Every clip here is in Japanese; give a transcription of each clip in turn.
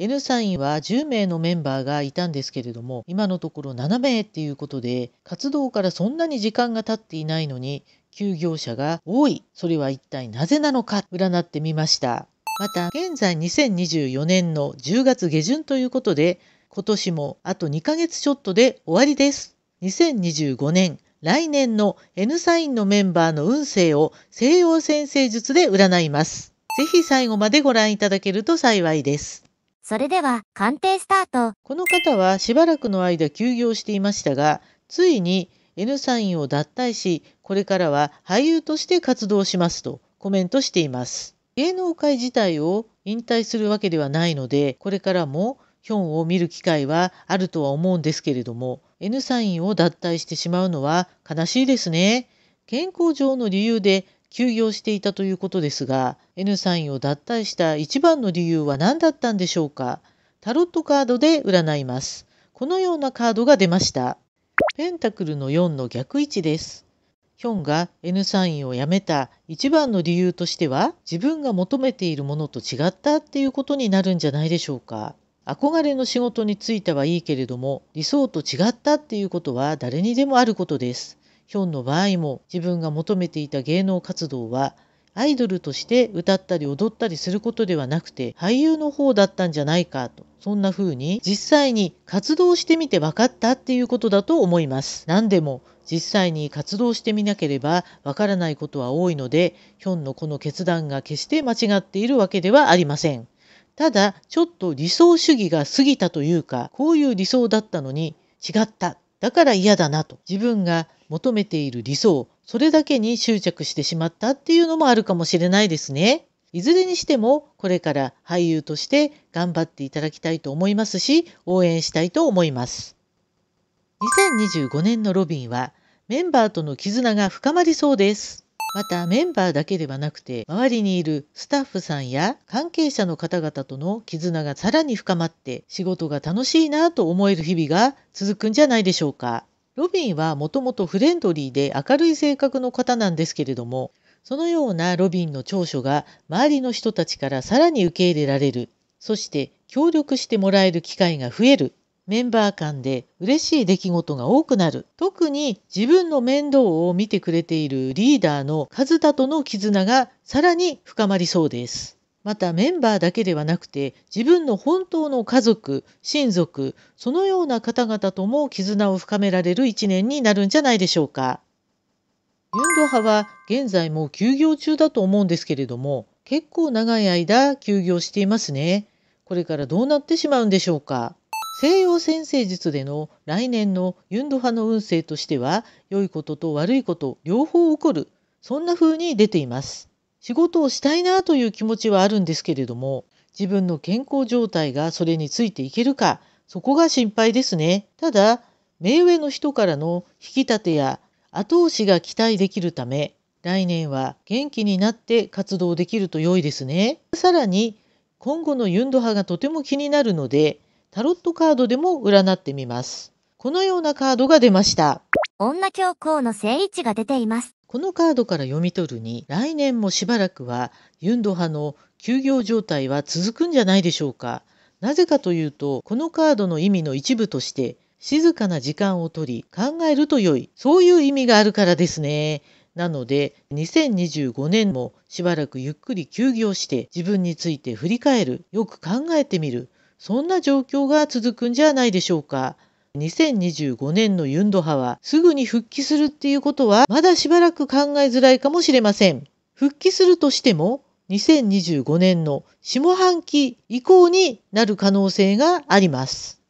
N サインは10名のメンバーがいたんですけれども、今のところ7名っていうことで、活動からそんなに時間が経っていないのに、休業者が多い。それは一体なぜなのか、占ってみました。また、現在2024年の10月下旬ということで、今年もあと2ヶ月ちょっとで終わりです。2025年、来年の N サインのメンバーの運勢を西洋先生術で占います。ぜひ最後までご覧いただけると幸いです。それでは鑑定スタート。この方はしばらくの間休業していましたが、ついに N サインを脱退し、これからは俳優として活動しますとコメントしています。芸能界自体を引退するわけではないので、これからもヒョンを見る機会はあるとは思うんですけれども、N サインを脱退してしまうのは悲しいですね。健康上の理由で休業していたということですが、N サインを脱退した一番の理由は何だったんでしょうかタロットカードで占います。このようなカードが出ました。ペンタクルの4の逆位置です。ヒョンが N サインを辞めた一番の理由としては、自分が求めているものと違ったっていうことになるんじゃないでしょうか。憧れの仕事についてはいいけれども、理想と違ったっていうことは誰にでもあることです。ヒョンの場合も自分が求めていた芸能活動はアイドルとして歌ったり踊ったりすることではなくて俳優の方だったんじゃないかとそんな風に実際に活動してみて分かったっていうことだと思います。何でも実際に活動してみなければわからないことは多いのでヒョンのこの決断が決して間違っているわけではありません。ただちょっと理想主義が過ぎたというかこういう理想だったのに違っただから嫌だなと自分が求めている理想それだけに執着してしまったっていうのもあるかもしれないですね。いずれにしてもこれから俳優として頑張っていただきたいと思いますし応援したいと思います。2025年のロビンはメンバーとの絆が深まりそうです。またメンバーだけではなくて周りにいるスタッフさんや関係者の方々との絆がさらに深まって仕事が楽しいなと思える日々が続くんじゃないでしょうか。ロビンはもともとフレンドリーで明るい性格の方なんですけれどもそのようなロビンの長所が周りの人たちからさらに受け入れられるそして協力してもらえる機会が増えるメンバー間で嬉しい出来事が多くなる。特に自分の面倒を見てくれているリーダーの和田との絆がさらに深まりそうです。またメンバーだけではなくて自分の本当の家族、親族、そのような方々とも絆を深められる一年になるんじゃないでしょうか。ユンド派は現在も休業中だと思うんですけれども結構長い間休業していますね。これからどうなってしまうんでしょうか。西洋先生術での来年のユンド派の運勢としては良いことと悪いこと両方起こるそんな風に出ています。仕事をしたいなという気持ちはあるんですけれども自分の健康状態がそれについていけるかそこが心配ですね。ただ目上の人からの引き立てや後押しが期待できるため来年は元気になって活動できると良いですね。さらに今後のユンド派がとても気になるのでタロットカードでも占ってみます。このようなカードが出ました。女教皇の聖位置が出ています。このカードから読み取るに、来年もしばらくはユンド派の休業状態は続くんじゃないでしょうか。なぜかというと、このカードの意味の一部として、静かな時間をとり、考えると良い。そういう意味があるからですね。なので、2025年もしばらくゆっくり休業して、自分について振り返る、よく考えてみる。そんな状況が続くんじゃないでしょうか。2025年のユンド派はすぐに復帰するっていうことはまだしばらく考えづらいかもしれません。復帰するとしても2025年の下半期以降になる可能性があります。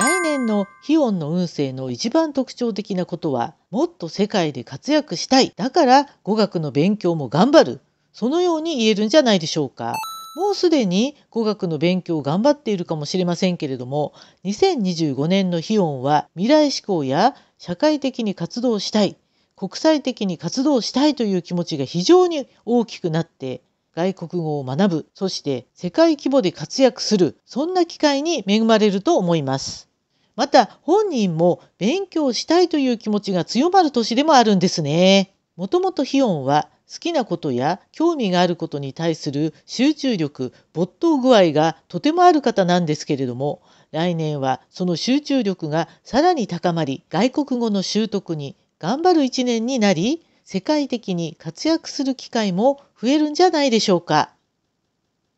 来年のヒオンの運勢の一番特徴的なことはもっと世界で活躍したい。だから語学の勉強も頑張る。そのように言えるんじゃないでしょうか。もうすでに語学の勉強を頑張っているかもしれませんけれども、2025年のヒオンは未来志向や社会的に活動したい、国際的に活動したいという気持ちが非常に大きくなって、外国語を学ぶ、そして世界規模で活躍する、そんな機会に恵まれると思います。また本人も勉強したいという気持ちが強まる年でもあるんですね。もともとヒオンは好きなことや興味があることに対する集中力没頭具合がとてもある方なんですけれども来年はその集中力がさらに高まり外国語の習得に頑張る一年になり世界的に活躍する機会も増えるんじゃないでしょうか。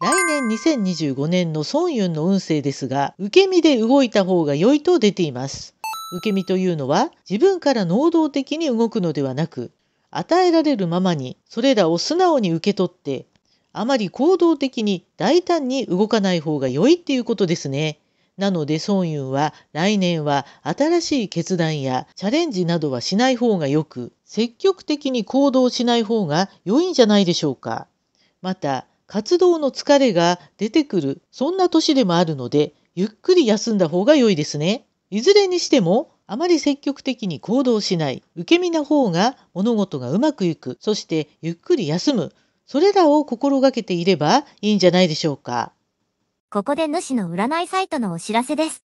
来年2025年の孫ンの運勢ですが、受け身で動いた方が良いと出ています。受け身というのは自分から能動的に動くのではなく、与えられるままにそれらを素直に受け取ってあまり行動的に大胆に動かない方が良いっていうことですね。なので孫雲は来年は新しい決断やチャレンジなどはしない方がよく積極的に行動しない方が良いんじゃないでしょうか。また活動の疲れが出てくるそんな年でもあるのでゆっくり休んだ方が良いですね。いずれにしてもあまり積極的に行動しない、受け身な方が物事がうまくいく、そしてゆっくり休む、それらを心がけていればいいんじゃないでしょうか。ここで主の占いサイトのお知らせです。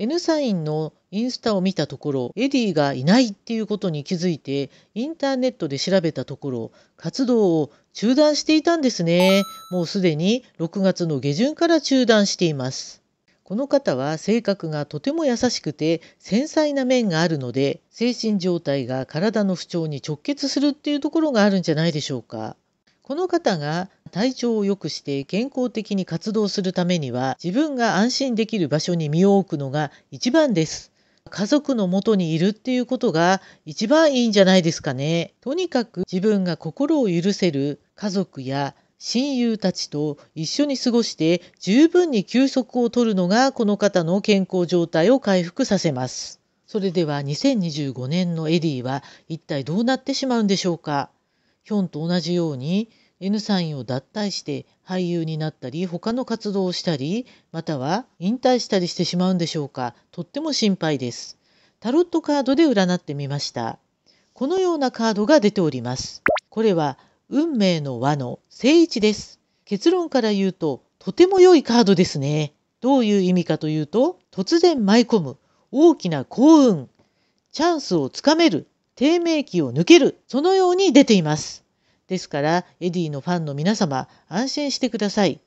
N サインのインスタを見たところ、エディがいないっていうことに気づいて、インターネットで調べたところ、活動を中断していたんですね。もうすでに6月の下旬から中断しています。この方は性格がとても優しくて繊細な面があるので、精神状態が体の不調に直結するっていうところがあるんじゃないでしょうか。この方が体調を良くして健康的に活動するためには自分が安心できる場所に身を置くのが一番です。家族のもとにいるっていうことが一番いいんじゃないですかね。とにかく自分が心を許せる家族や親友たちと一緒に過ごして十分に休息をとるのがこの方の健康状態を回復させます。それでは2025年のエディは一体どうなってしまうんでしょうか。ヒョンと同じように N サインを脱退して俳優になったり他の活動をしたりまたは引退したりしてしまうんでしょうかとっても心配です。タロットカードで占ってみました。このようなカードが出ております。これは運命の輪の正位置です。結論から言うととても良いカードですね。どういう意味かというと突然舞い込む大きな幸運チャンスをつかめる低迷期を抜けるそのように出ています。ですから、エディのファンの皆様、安心してください。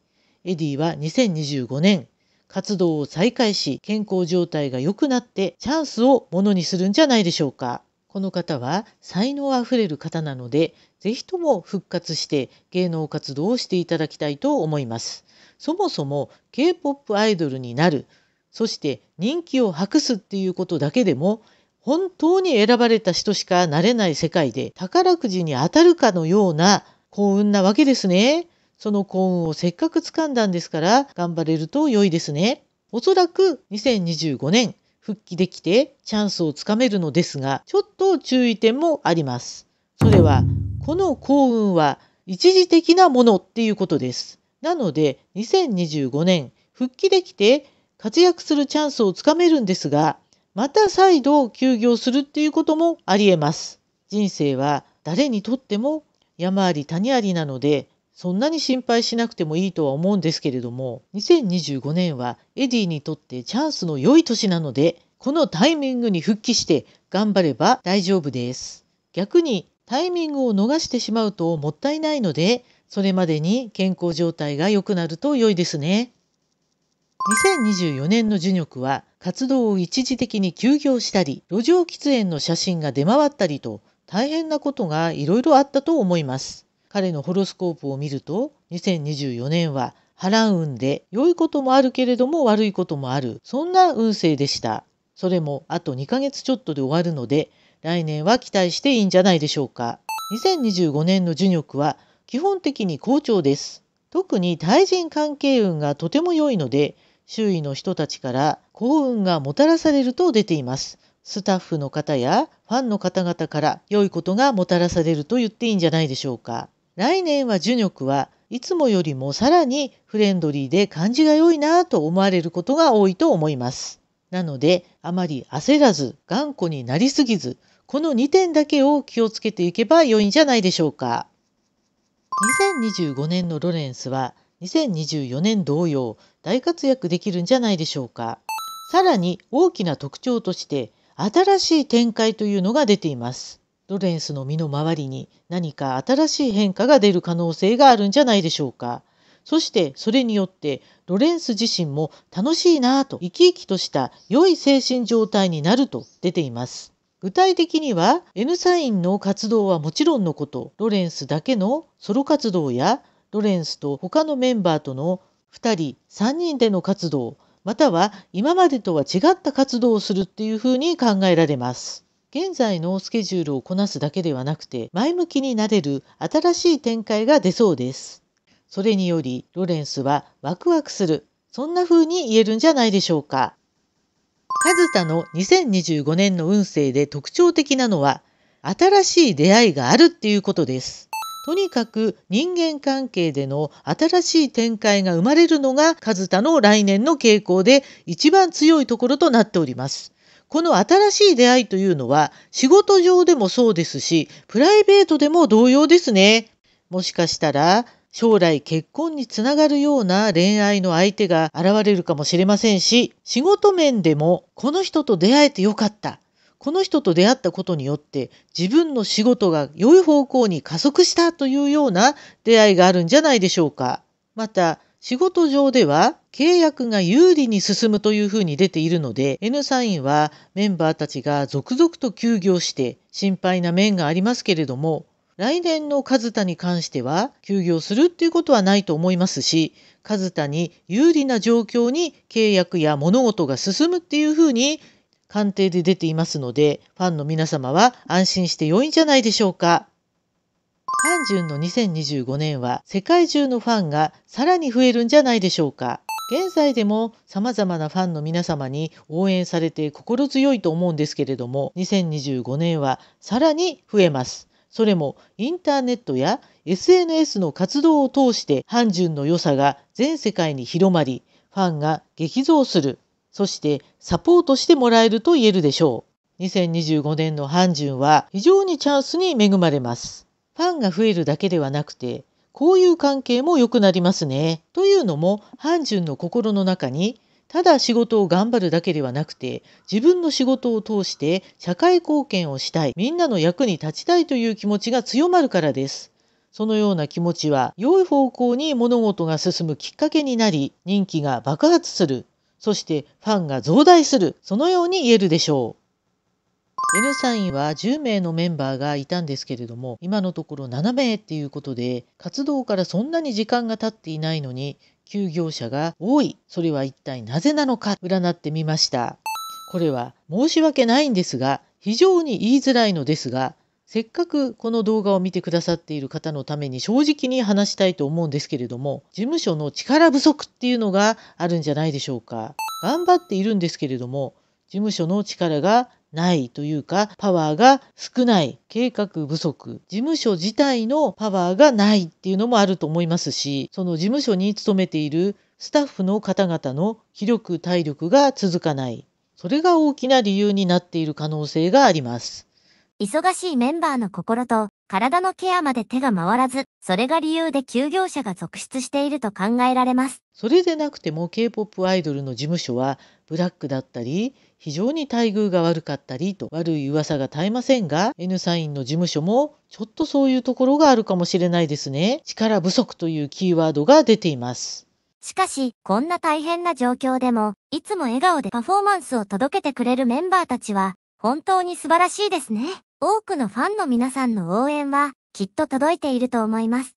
エディは2025年、活動を再開し、健康状態が良くなって、チャンスをものにするんじゃないでしょうか。この方は才能あふれる方なので、ぜひとも復活して芸能活動をしていただきたいと思います。そもそも K-POP アイドルになる、そして人気を博すっていうことだけでも、本当に選ばれた人しかなれない世界で宝くじに当たるかのような幸運なわけですね。その幸運をせっかく掴んだんですから頑張れると良いですね。おそらく2025年復帰できてチャンスをつかめるのですが、ちょっと注意点もあります。それは、この幸運は一時的なものっていうことです。なので、2025年復帰できて活躍するチャンスをつかめるんですが、また再度休業するっていうこともありえます。人生は誰にとっても山あり谷ありなので、そんなに心配しなくてもいいとは思うんですけれども、2025年はエディにとってチャンスの良い年なので、このタイミングに復帰して頑張れば大丈夫です。逆にタイミングを逃してしまうともったいないので、それまでに健康状態が良くなると良いですね。2024年の受力は活動を一時的に休業したり、路上喫煙の写真が出回ったりと、大変なことがいろいろあったと思います。彼のホロスコープを見ると、2024年は波乱運で、良いこともあるけれども悪いこともある、そんな運勢でした。それもあと2ヶ月ちょっとで終わるので、来年は期待していいんじゃないでしょうか。2025年の受力は基本的に好調です。特に対人関係運がとても良いので、周囲の人たちから幸運がもたらされると出ています。スタッフの方やファンの方々から良いことがもたらされると言っていいんじゃないでしょうか。来年はジュニはいつもよりもさらにフレンドリーで感じが良いなと思われることが多いと思います。なのであまり焦らず頑固になりすぎずこの2点だけを気をつけていけば良いんじゃないでしょうか。2025年のロレンスは2024年同様大活躍できるんじゃないでしょうか。さらに大きな特徴として新しい展開というのが出ています。ロレンスの身の回りに何か新しい変化が出る可能性があるんじゃないでしょうか。そしてそれによってロレンス自身も楽しいなぁと生き生きとした良い精神状態になると出ています。具体的には N サインの活動はもちろんのことロレンスだけのソロ活動やロレンスと他のメンバーとの2人3人での活動または今までとは違った活動をするっていうふうに考えられます。現在のスケジュールをこなすだけではなくて前向きになれる新しい展開が出そうです。それによりロレンスはワクワクするそんな風に言えるんじゃないでしょうか。カズタの2025年の運勢で特徴的なのは新しい出会いがあるっていうことです。とにかく人間関係での新しい展開が生まれるのが和田の来年の傾向で一番強いところとなっております。この新しい出会いというのは仕事上でもそうですし、プライベートでも同様ですね。もしかしたら将来結婚につながるような恋愛の相手が現れるかもしれませんし、仕事面でもこの人と出会えてよかった。この人と出会ったことによって自分の仕事が良い方向に加速したというような出会いがあるんじゃないでしょうか。また、仕事上では契約が有利に進むというふうに出ているので N サインはメンバーたちが続々と休業して心配な面がありますけれども来年の数田に関しては休業するっていうことはないと思いますし数田に有利な状況に契約や物事が進むっていうふうに鑑定で出ていますので、ファンの皆様は安心して良いんじゃないでしょうか。ハンジュンの2025年は世界中のファンがさらに増えるんじゃないでしょうか。現在でも様々なファンの皆様に応援されて心強いと思うんですけれども、2025年はさらに増えます。それもインターネットや SNS の活動を通してハンジュンの良さが全世界に広まり、ファンが激増する。そしてサポートしてもらえると言えるでしょう。2025年のハンジュンは非常にチャンスに恵まれます。ファンが増えるだけではなくて、こういう関係も良くなりますね。というのも、ハンジュンの心の中に、ただ仕事を頑張るだけではなくて、自分の仕事を通して社会貢献をしたい、みんなの役に立ちたいという気持ちが強まるからです。そのような気持ちは、良い方向に物事が進むきっかけになり、人気が爆発する。そしてファンが増大する、そのように言えるでしょう。N サインは10名のメンバーがいたんですけれども、今のところ7名っていうことで、活動からそんなに時間が経っていないのに、休業者が多い。それは一体なぜなのか、占ってみました。これは申し訳ないんですが、非常に言いづらいのですが、せっかくこの動画を見てくださっている方のために正直に話したいと思うんですけれども、事務所の力不足っていうのがあるんじゃないでしょうか。頑張っているんですけれども、事務所の力がないというか、パワーが少ない、計画不足、事務所自体のパワーがないっていうのもあると思いますし、その事務所に勤めているスタッフの方々の気力、体力が続かない。それが大きな理由になっている可能性があります。忙しいメンバーの心と体のケアまで手が回らず、それが理由で休業者が続出していると考えられます。それでなくても K-POP アイドルの事務所はブラックだったり、非常に待遇が悪かったりと悪い噂が絶えませんが、N サインの事務所もちょっとそういうところがあるかもしれないですね。力不足というキーワードが出ています。しかし、こんな大変な状況でも、いつも笑顔でパフォーマンスを届けてくれるメンバーたちは、本当に素晴らしいですね。多くのファンの皆さんの応援はきっと届いていると思います。